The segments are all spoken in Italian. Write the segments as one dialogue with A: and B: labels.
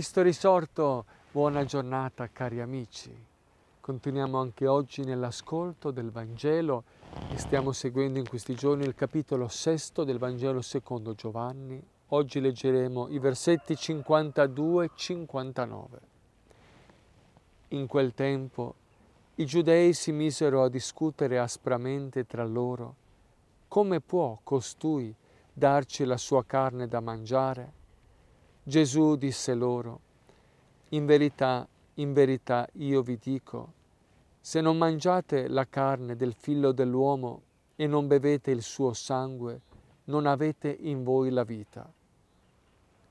A: Cristo risorto, buona giornata cari amici. Continuiamo anche oggi nell'ascolto del Vangelo e stiamo seguendo in questi giorni il capitolo sesto del Vangelo secondo Giovanni. Oggi leggeremo i versetti 52 e 59. In quel tempo i giudei si misero a discutere aspramente tra loro come può costui darci la sua carne da mangiare? Gesù disse loro, in verità, in verità io vi dico, se non mangiate la carne del figlio dell'uomo e non bevete il suo sangue, non avete in voi la vita.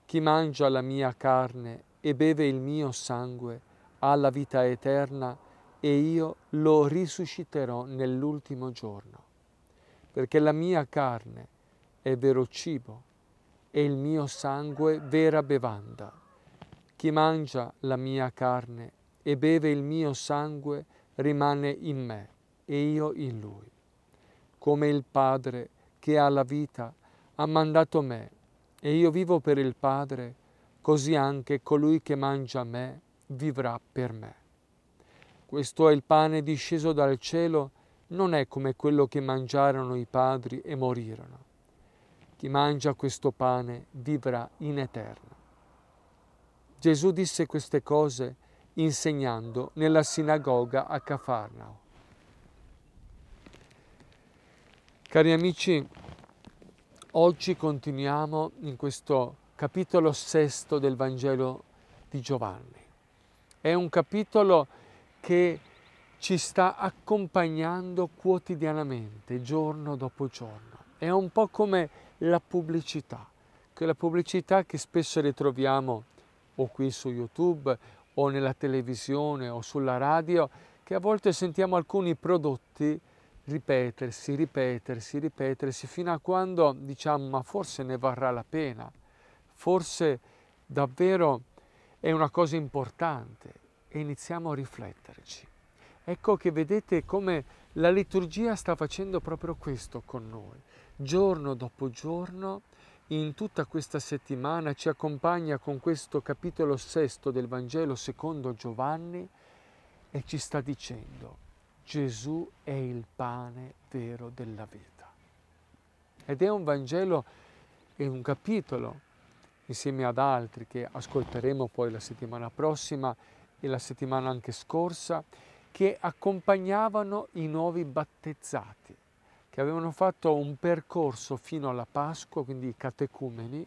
A: Chi mangia la mia carne e beve il mio sangue ha la vita eterna e io lo risusciterò nell'ultimo giorno, perché la mia carne è vero cibo e il mio sangue vera bevanda. Chi mangia la mia carne e beve il mio sangue rimane in me e io in lui. Come il Padre che ha la vita ha mandato me e io vivo per il Padre, così anche colui che mangia me vivrà per me. Questo è il pane disceso dal cielo, non è come quello che mangiarono i padri e morirono chi mangia questo pane vivrà in eterno. Gesù disse queste cose insegnando nella sinagoga a Cafarnao. Cari amici, oggi continuiamo in questo capitolo sesto del Vangelo di Giovanni. È un capitolo che ci sta accompagnando quotidianamente, giorno dopo giorno. È un po' come la pubblicità, quella pubblicità che spesso ritroviamo o qui su YouTube o nella televisione o sulla radio, che a volte sentiamo alcuni prodotti ripetersi, ripetersi, ripetersi, fino a quando diciamo ma forse ne varrà la pena, forse davvero è una cosa importante e iniziamo a rifletterci. Ecco che vedete come la liturgia sta facendo proprio questo con noi. Giorno dopo giorno, in tutta questa settimana, ci accompagna con questo capitolo sesto del Vangelo secondo Giovanni e ci sta dicendo Gesù è il pane vero della vita. Ed è un Vangelo e un capitolo, insieme ad altri che ascolteremo poi la settimana prossima e la settimana anche scorsa, che accompagnavano i nuovi battezzati, che avevano fatto un percorso fino alla Pasqua, quindi i catecumeni,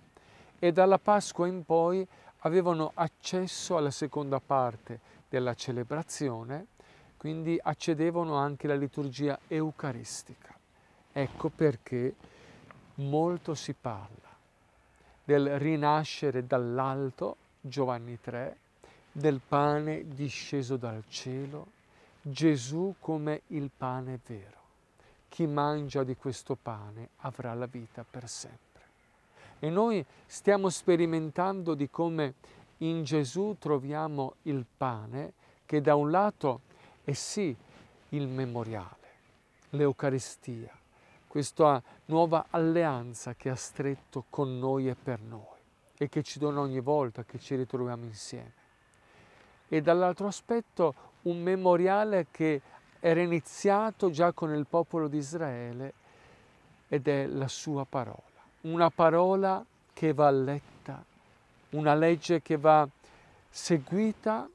A: e dalla Pasqua in poi avevano accesso alla seconda parte della celebrazione, quindi accedevano anche alla liturgia eucaristica. Ecco perché molto si parla del rinascere dall'alto, Giovanni 3, del pane disceso dal cielo, Gesù come il pane vero. Chi mangia di questo pane avrà la vita per sempre. E noi stiamo sperimentando di come in Gesù troviamo il pane che da un lato è sì il memoriale, l'Eucaristia, questa nuova alleanza che ha stretto con noi e per noi e che ci dona ogni volta che ci ritroviamo insieme. E dall'altro aspetto un memoriale che era iniziato già con il popolo di Israele ed è la sua parola, una parola che va letta, una legge che va seguita,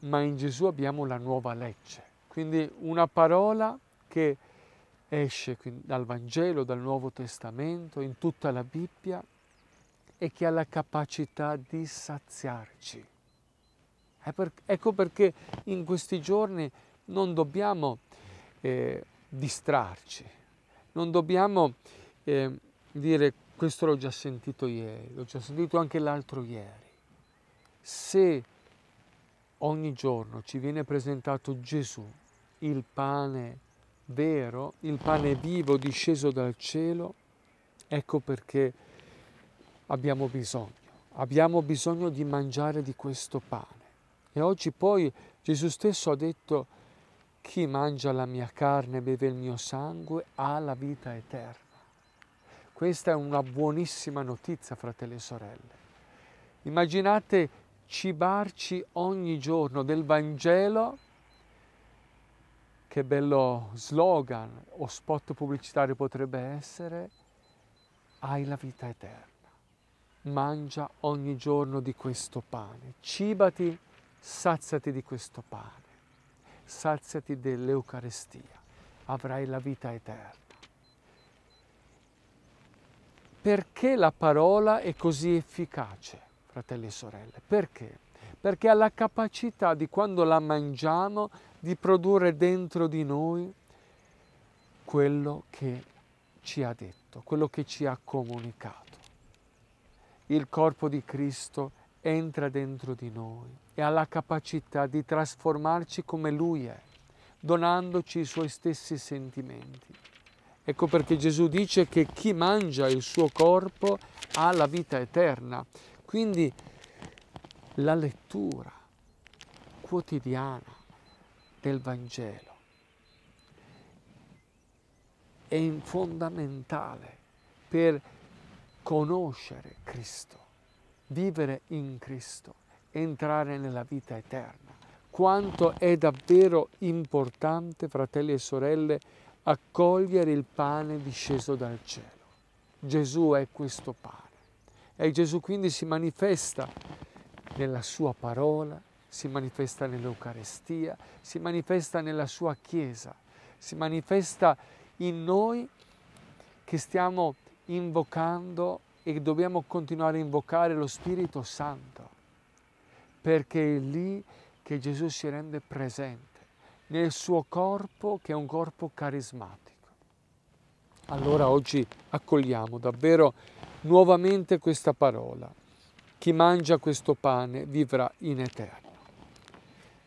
A: ma in Gesù abbiamo la nuova legge, quindi una parola che esce dal Vangelo, dal Nuovo Testamento, in tutta la Bibbia e che ha la capacità di saziarci ecco perché in questi giorni non dobbiamo eh, distrarci, non dobbiamo eh, dire questo l'ho già sentito ieri, l'ho già sentito anche l'altro ieri. Se ogni giorno ci viene presentato Gesù, il pane vero, il pane vivo disceso dal cielo, ecco perché abbiamo bisogno, abbiamo bisogno di mangiare di questo pane e oggi poi Gesù stesso ha detto, chi mangia la mia carne e beve il mio sangue ha la vita eterna. Questa è una buonissima notizia, fratelli e sorelle. Immaginate cibarci ogni giorno del Vangelo, che bello slogan o spot pubblicitario potrebbe essere, hai la vita eterna. Mangia ogni giorno di questo pane, cibati Saziati di questo pane, saziati dell'Eucarestia, avrai la vita eterna. Perché la parola è così efficace, fratelli e sorelle? Perché? Perché ha la capacità di quando la mangiamo di produrre dentro di noi quello che ci ha detto, quello che ci ha comunicato. Il corpo di Cristo entra dentro di noi e alla capacità di trasformarci come Lui è, donandoci i suoi stessi sentimenti. Ecco perché Gesù dice che chi mangia il suo corpo ha la vita eterna. Quindi la lettura quotidiana del Vangelo è fondamentale per conoscere Cristo, vivere in Cristo entrare nella vita eterna. Quanto è davvero importante, fratelli e sorelle, accogliere il pane disceso dal cielo. Gesù è questo pane. E Gesù quindi si manifesta nella sua parola, si manifesta nell'Eucarestia, si manifesta nella sua Chiesa, si manifesta in noi che stiamo invocando e dobbiamo continuare a invocare lo Spirito Santo perché è lì che Gesù si rende presente, nel suo corpo che è un corpo carismatico. Allora oggi accogliamo davvero nuovamente questa parola. Chi mangia questo pane vivrà in eterno.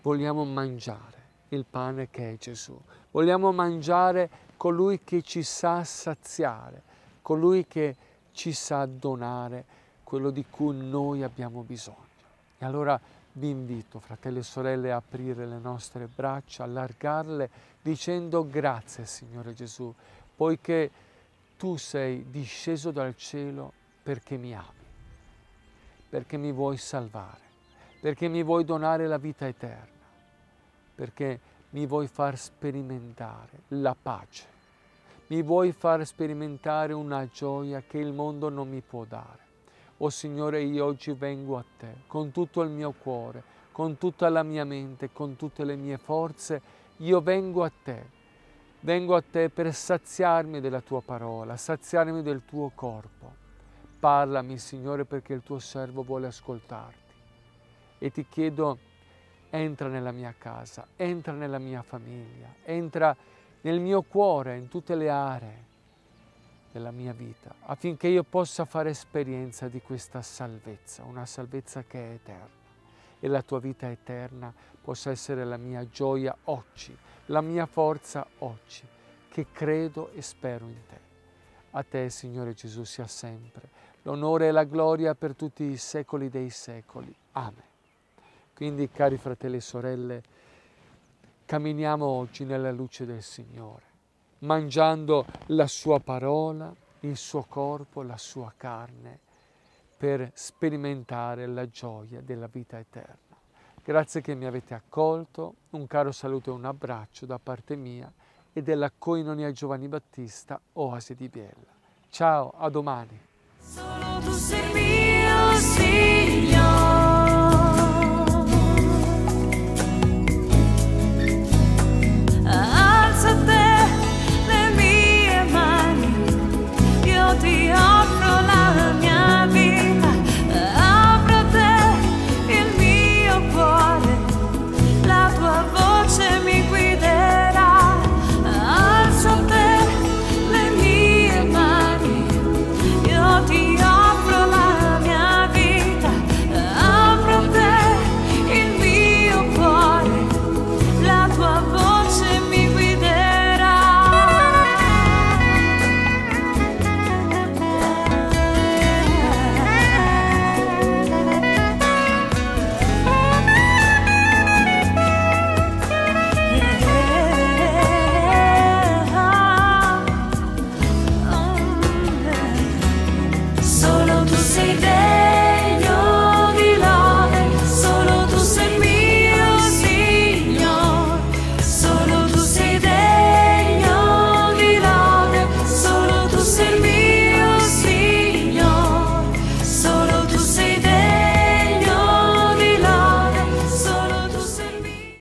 A: Vogliamo mangiare il pane che è Gesù. Vogliamo mangiare colui che ci sa saziare, colui che ci sa donare quello di cui noi abbiamo bisogno. E allora vi invito, fratelli e sorelle, a aprire le nostre braccia, allargarle, dicendo grazie Signore Gesù, poiché tu sei disceso dal cielo perché mi ami, perché mi vuoi salvare, perché mi vuoi donare la vita eterna, perché mi vuoi far sperimentare la pace, mi vuoi far sperimentare una gioia che il mondo non mi può dare o oh Signore, io oggi vengo a te con tutto il mio cuore, con tutta la mia mente, con tutte le mie forze. Io vengo a te. Vengo a te per saziarmi della tua parola, saziarmi del tuo corpo. Parlami, Signore, perché il tuo servo vuole ascoltarti. E ti chiedo, entra nella mia casa, entra nella mia famiglia, entra nel mio cuore, in tutte le aree della mia vita, affinché io possa fare esperienza di questa salvezza, una salvezza che è eterna. E la tua vita eterna possa essere la mia gioia oggi, la mia forza oggi, che credo e spero in te. A te, Signore Gesù, sia sempre l'onore e la gloria per tutti i secoli dei secoli. Amen. Quindi, cari fratelli e sorelle, camminiamo oggi nella luce del Signore mangiando la sua parola, il suo corpo, la sua carne, per sperimentare la gioia della vita eterna. Grazie che mi avete accolto, un caro saluto e un abbraccio da parte mia e della Coinonia Giovanni Battista, Oasi di Biella. Ciao, a domani!